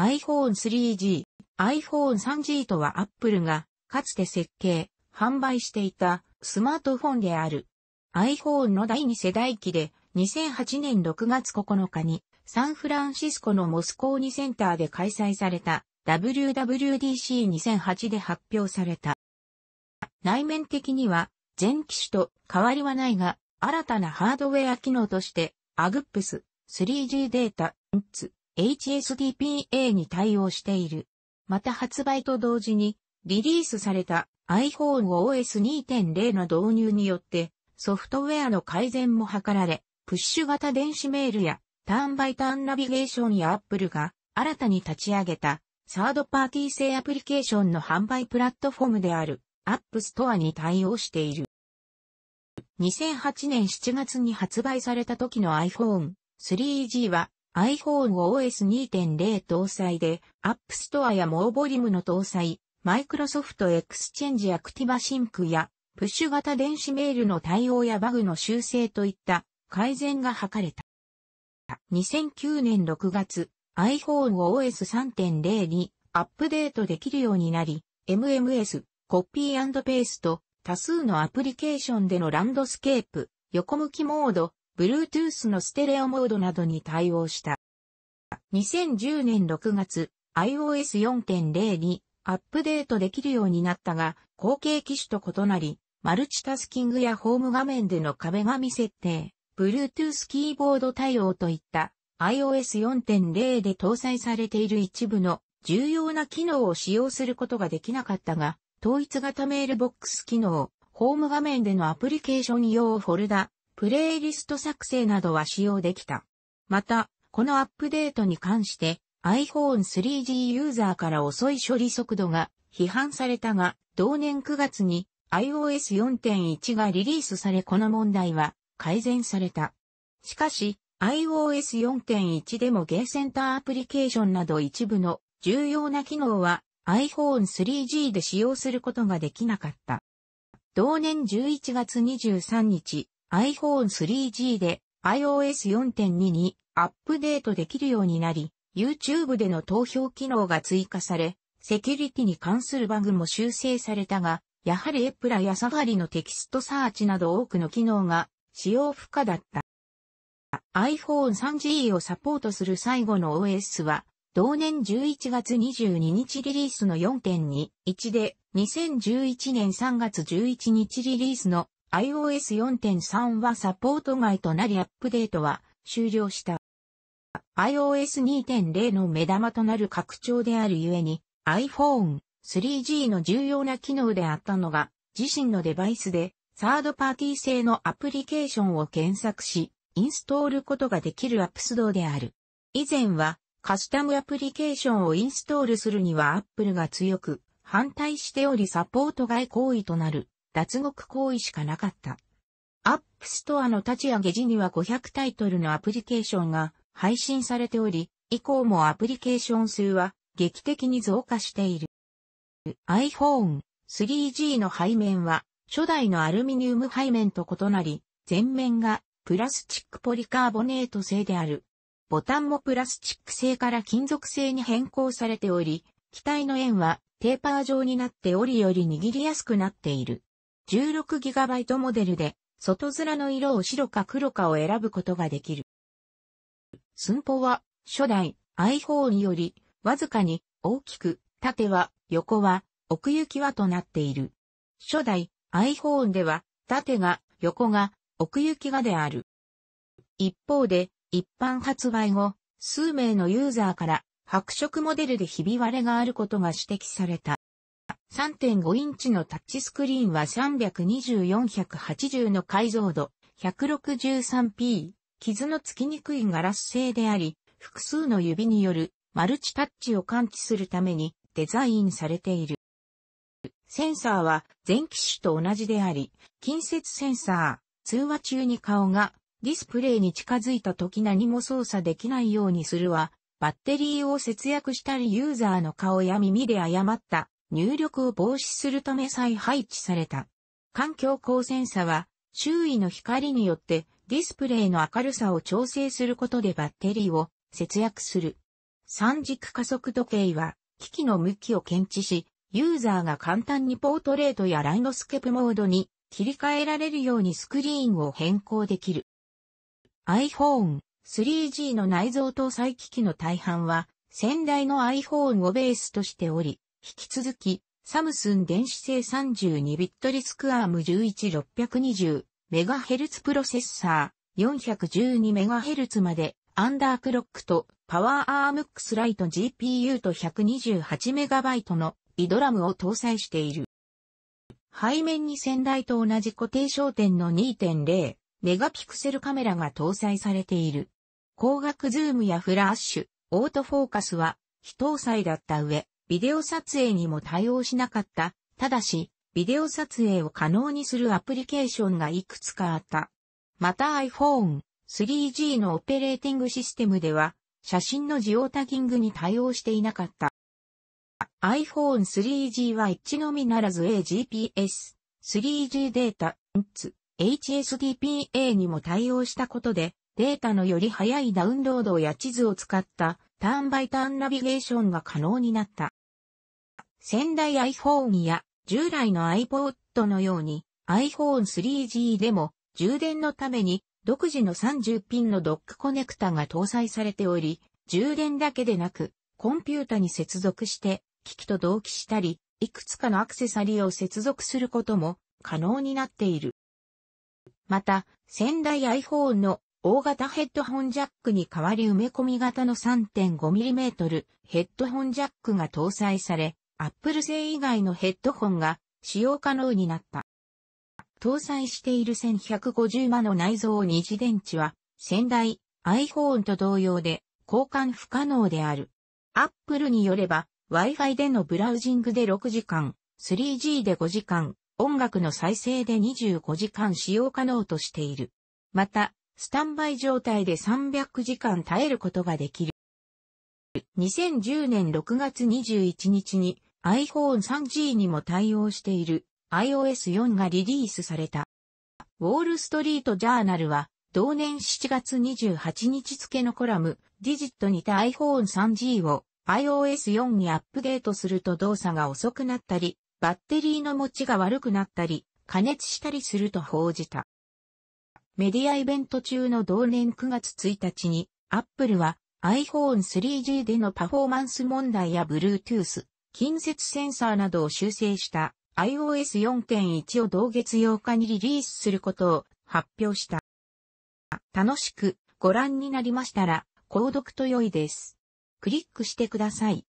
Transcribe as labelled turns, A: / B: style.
A: iPhone 3G、iPhone 3G とは Apple がかつて設計、販売していたスマートフォンである。iPhone の第2世代機で2008年6月9日にサンフランシスコのモスコーニセンターで開催された WWDC2008 で発表された。内面的には全機種と変わりはないが新たなハードウェア機能として AGPS、3G データ、n HSDPA に対応している。また発売と同時にリリースされた iPhone OS 2.0の導入によってソフトウェアの改善も図られ、プッシュ型電子メールやターンバイターンナビゲーションや Apple が新たに立ち上げたサードパーティー製アプリケーションの販売プラットフォームである App Store に対応している。2008年7月に発売された時の iPhone 3G は iPhoneOS2.0 搭載で、App Store やモーボリュームの搭載、Microsoft Exchange Activa Sync や、プッシュ型電子メールの対応やバグの修正といった改善が図れた。2009年6月、iPhoneOS3.0 にアップデートできるようになり、MMS、コピーペースト、多数のアプリケーションでのランドスケープ、横向きモード、Bluetooth のステレオモードなどに対応した。2010年6月、iOS 4.0にアップデートできるようになったが、後継機種と異なり、マルチタスキングやホーム画面での壁紙設定、Bluetooth キーボード対応といった iOS 4.0で搭載されている一部の重要な機能を使用することができなかったが、統一型メールボックス機能、ホーム画面でのアプリケーション用フォルダ、プレイリスト作成などは使用できた。また、このアップデートに関して iPhone 3G ユーザーから遅い処理速度が批判されたが、同年9月に iOS 4.1がリリースされこの問題は改善された。しかし、iOS 4.1でもゲーセンターアプリケーションなど一部の重要な機能は iPhone 3G で使用することができなかった。同年11月23日、iPhone 3G で iOS 4.2にアップデートできるようになり、YouTube での投票機能が追加され、セキュリティに関するバグも修正されたが、やはりエプラやサファリのテキストサーチなど多くの機能が使用不可だった。iPhone 3G をサポートする最後の OS は、同年11月22日リリースの4.21で、2011年3月11日リリースの iOS 4.3はサポート外となりアップデートは終了した。iOS 2.0の目玉となる拡張であるゆえに iPhone 3G の重要な機能であったのが自身のデバイスでサードパーティー製のアプリケーションを検索しインストールことができるアップスドである。以前はカスタムアプリケーションをインストールするには Apple が強く反対しておりサポート外行為となる脱獄行為しかなかった。アップストアの立ち上げ時には500タイトルのアプリケーションが配信されており、以降もアプリケーション数は劇的に増加している。iPhone 3G の背面は初代のアルミニウム背面と異なり、前面がプラスチックポリカーボネート製である。ボタンもプラスチック製から金属製に変更されており、機体の円はテーパー状になっておりより握りやすくなっている。16GB モデルで、外面の色を白か黒かを選ぶことができる。寸法は、初代 iPhone より、わずかに大きく、縦は、横は、奥行きはとなっている。初代 iPhone では、縦が、横が、奥行きがである。一方で、一般発売後、数名のユーザーから、白色モデルでひび割れがあることが指摘された。3.5インチのタッチスクリーンは320-480の解像度 163p、傷のつきにくいガラス製であり、複数の指によるマルチタッチを感知するためにデザインされている。センサーは全機種と同じであり、近接センサー、通話中に顔がディスプレイに近づいた時何も操作できないようにするは、バッテリーを節約したりユーザーの顔や耳で誤った入力を防止するため再配置された。環境光ン差は、周囲の光によってディスプレイの明るさを調整することでバッテリーを節約する。三軸加速時計は、機器の向きを検知し、ユーザーが簡単にポートレートやライノスケープモードに切り替えられるようにスクリーンを変更できる。iPhone 3G の内蔵搭載機器の大半は、先代の iPhone をベースとしており、引き続き、サムスン電子製32ビットリスクアーム11620メガヘルツプロセッサー412メガヘルツまでアンダークロックとパワーアームックスライト GPU と 128MB のイドラムを搭載している。背面に先代と同じ固定焦点の2.0メガピクセルカメラが搭載されている。光学ズームやフラッシュ、オートフォーカスは非搭載だった上、ビデオ撮影にも対応しなかった。ただし、ビデオ撮影を可能にするアプリケーションがいくつかあった。また iPhone 3G のオペレーティングシステムでは、写真のジオタギングに対応していなかった。iPhone 3G は一のみならず AGPS、3G データ、HSDPA にも対応したことで、データのより早いダウンロードや地図を使ったターンバイターンナビゲーションが可能になった。先代 iPhone や従来の iPod のように iPhone 3G でも充電のために独自の30ピンのドックコネクタが搭載されており、充電だけでなく、コンピュータに接続して機器と同期したり、いくつかのアクセサリーを接続することも可能になっている。また、先代 iPhone の大型ヘッドホンジャックに代わり埋め込み型の 3.5mm ヘッドホンジャックが搭載され、アップル製以外のヘッドホンが使用可能になった。搭載している1150万の内蔵二次電池は、先代 iPhone と同様で交換不可能である。アップルによれば、Wi-Fi でのブラウジングで6時間、3G で5時間、音楽の再生で25時間使用可能としている。また、スタンバイ状態で300時間耐えることができる。2010年6月21日に iPhone 3G にも対応している iOS 4がリリースされた。ウォールストリートジャーナルは、同年7月28日付のコラム、ディジットにて iPhone 3G を iOS 4にアップデートすると動作が遅くなったり、バッテリーの持ちが悪くなったり、加熱したりすると報じた。メディアイベント中の同年9月1日に、Apple は iPhone 3G でのパフォーマンス問題や Bluetooth、近接センサーなどを修正した iOS 4.1を同月8日にリリースすることを発表した。楽しくご覧になりましたら、購読と良いです。クリックしてください。